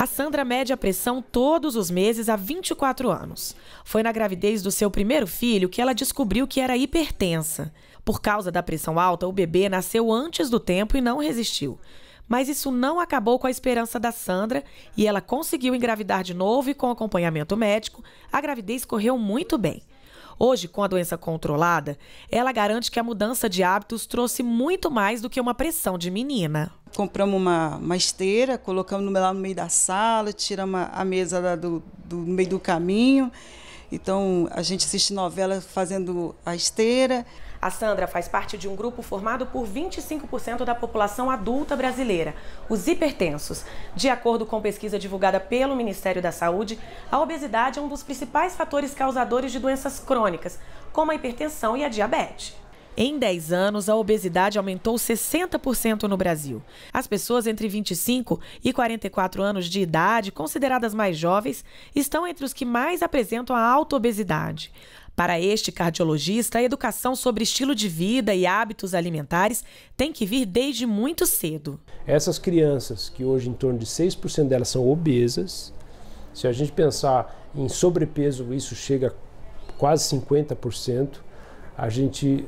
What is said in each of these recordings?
A Sandra mede a pressão todos os meses há 24 anos. Foi na gravidez do seu primeiro filho que ela descobriu que era hipertensa. Por causa da pressão alta, o bebê nasceu antes do tempo e não resistiu. Mas isso não acabou com a esperança da Sandra e ela conseguiu engravidar de novo e com acompanhamento médico, a gravidez correu muito bem. Hoje, com a doença controlada, ela garante que a mudança de hábitos trouxe muito mais do que uma pressão de menina. Compramos uma, uma esteira, colocamos lá no meio da sala, tiramos a mesa do, do meio do caminho então a gente assiste novela fazendo a esteira. A Sandra faz parte de um grupo formado por 25% da população adulta brasileira, os hipertensos. De acordo com pesquisa divulgada pelo Ministério da Saúde, a obesidade é um dos principais fatores causadores de doenças crônicas, como a hipertensão e a diabetes. Em 10 anos, a obesidade aumentou 60% no Brasil. As pessoas entre 25 e 44 anos de idade, consideradas mais jovens, estão entre os que mais apresentam a alta obesidade. Para este cardiologista, a educação sobre estilo de vida e hábitos alimentares tem que vir desde muito cedo. Essas crianças, que hoje em torno de 6% delas são obesas, se a gente pensar em sobrepeso, isso chega a quase 50%, a gente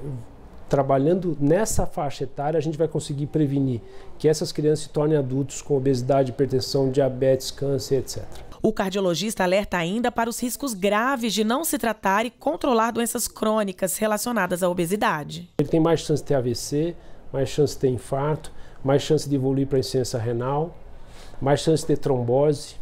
trabalhando nessa faixa etária, a gente vai conseguir prevenir que essas crianças se tornem adultos com obesidade, hipertensão, diabetes, câncer, etc. O cardiologista alerta ainda para os riscos graves de não se tratar e controlar doenças crônicas relacionadas à obesidade. Ele tem mais chance de ter AVC, mais chance de ter infarto, mais chance de evoluir para insuficiência renal, mais chance de ter trombose,